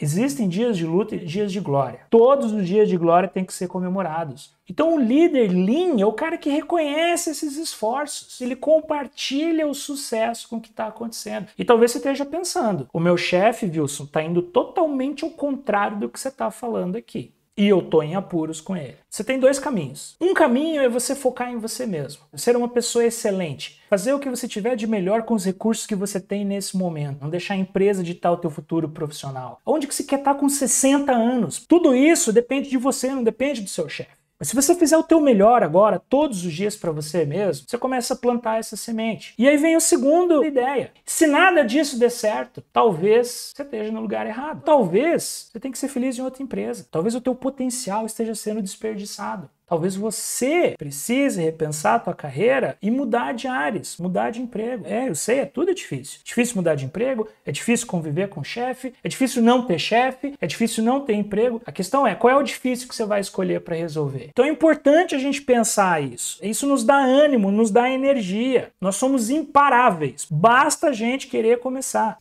Existem dias de luta e dias de glória. Todos os dias de glória têm que ser comemorados. Então, o líder Lean é o cara que reconhece esses esforços, ele compartilha o sucesso com o que está acontecendo. E talvez você esteja pensando: o meu chefe, Wilson, está indo totalmente ao contrário do que você está falando aqui e eu tô em apuros com ele. Você tem dois caminhos. Um caminho é você focar em você mesmo, ser uma pessoa excelente, fazer o que você tiver de melhor com os recursos que você tem nesse momento, não deixar a empresa ditar o teu futuro profissional. Onde que você quer estar tá com 60 anos? Tudo isso depende de você, não depende do seu chefe. Mas se você fizer o teu melhor agora, todos os dias para você mesmo, você começa a plantar essa semente. E aí vem o segundo ideia. Se nada disso der certo, talvez você esteja no lugar errado. Talvez você tenha que ser feliz em outra empresa. Talvez o teu potencial esteja sendo desperdiçado. Talvez você precise repensar a tua carreira e mudar de áreas, mudar de emprego. É, eu sei, é tudo difícil. É difícil mudar de emprego, é difícil conviver com o chefe, é difícil não ter chefe, é difícil não ter emprego. A questão é, qual é o difícil que você vai escolher para resolver? Então é importante a gente pensar isso. Isso nos dá ânimo, nos dá energia. Nós somos imparáveis. Basta a gente querer começar.